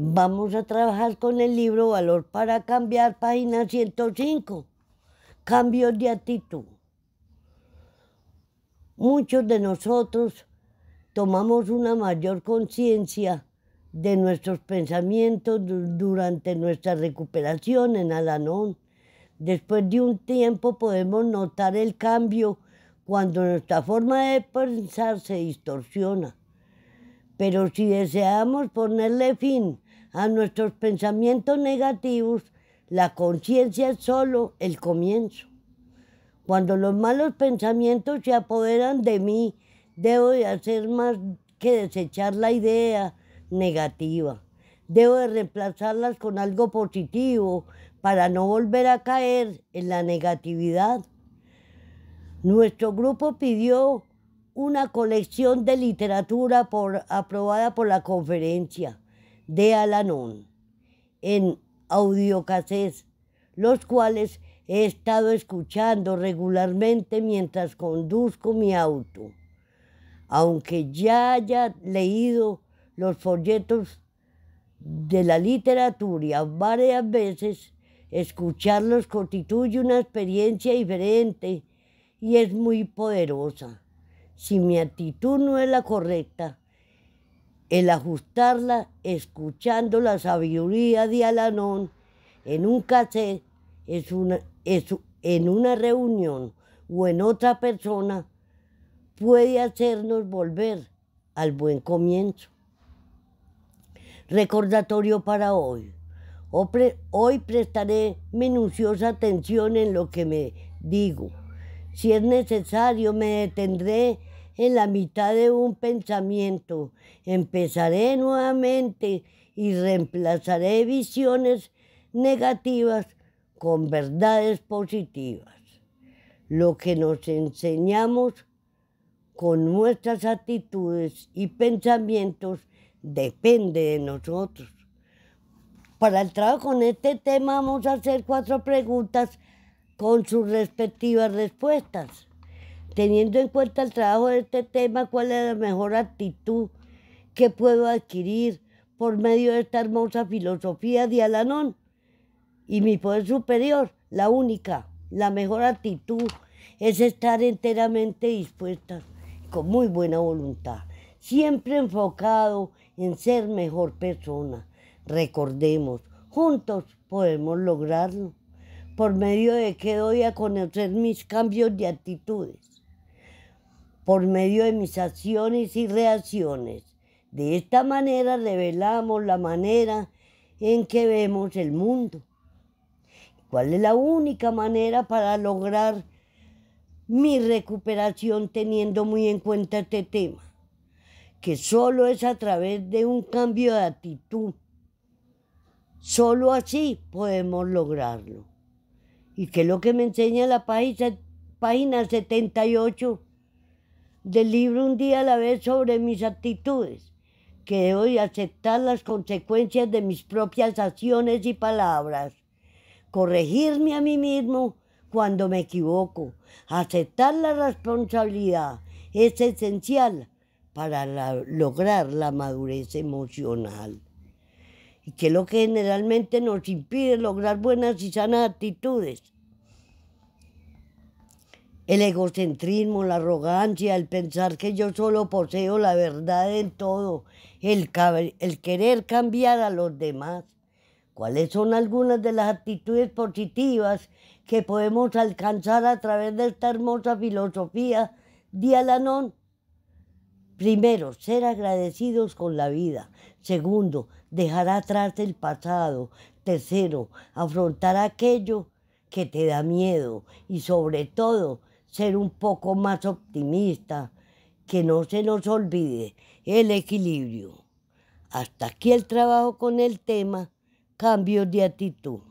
Vamos a trabajar con el libro Valor para Cambiar, página 105. Cambios de actitud. Muchos de nosotros tomamos una mayor conciencia de nuestros pensamientos durante nuestra recuperación en Alanón. Después de un tiempo podemos notar el cambio cuando nuestra forma de pensar se distorsiona. Pero si deseamos ponerle fin a nuestros pensamientos negativos, la conciencia es solo el comienzo. Cuando los malos pensamientos se apoderan de mí, debo de hacer más que desechar la idea negativa. Debo de reemplazarlas con algo positivo para no volver a caer en la negatividad. Nuestro grupo pidió una colección de literatura aprobada por la conferencia de Alanón en audiocasés, los cuales he estado escuchando regularmente mientras conduzco mi auto. Aunque ya haya leído los folletos de la literatura varias veces, escucharlos constituye una experiencia diferente y es muy poderosa. Si mi actitud no es la correcta, el ajustarla escuchando la sabiduría de Alanón en un café, es una, en una reunión o en otra persona, puede hacernos volver al buen comienzo. Recordatorio para hoy. Hoy prestaré minuciosa atención en lo que me digo. Si es necesario, me detendré en la mitad de un pensamiento. Empezaré nuevamente y reemplazaré visiones negativas con verdades positivas. Lo que nos enseñamos con nuestras actitudes y pensamientos depende de nosotros. Para el trabajo en este tema vamos a hacer cuatro preguntas con sus respectivas respuestas teniendo en cuenta el trabajo de este tema, cuál es la mejor actitud que puedo adquirir por medio de esta hermosa filosofía de Alanón y mi poder superior, la única, la mejor actitud es estar enteramente dispuesta, con muy buena voluntad, siempre enfocado en ser mejor persona. Recordemos, juntos podemos lograrlo, por medio de que doy a conocer mis cambios de actitudes por medio de mis acciones y reacciones. De esta manera revelamos la manera en que vemos el mundo. ¿Cuál es la única manera para lograr mi recuperación teniendo muy en cuenta este tema? Que solo es a través de un cambio de actitud. Solo así podemos lograrlo. Y que es lo que me enseña la página 78 del libro Un día a la vez sobre mis actitudes, que debo aceptar las consecuencias de mis propias acciones y palabras, corregirme a mí mismo cuando me equivoco, aceptar la responsabilidad es esencial para lograr la madurez emocional. Y que es lo que generalmente nos impide lograr buenas y sanas actitudes el egocentrismo, la arrogancia, el pensar que yo solo poseo la verdad en todo, el, querer cambiar a los demás. ¿Cuáles son algunas de las actitudes positivas que podemos alcanzar a través de esta hermosa filosofía de Alanon? Primero, ser agradecidos con la vida. Segundo, dejar atrás el pasado. Tercero, afrontar aquello que te da miedo. Y sobre todo, ser un poco más optimista, que no se nos olvide el equilibrio. Hasta aquí el trabajo con el tema, cambios de actitud.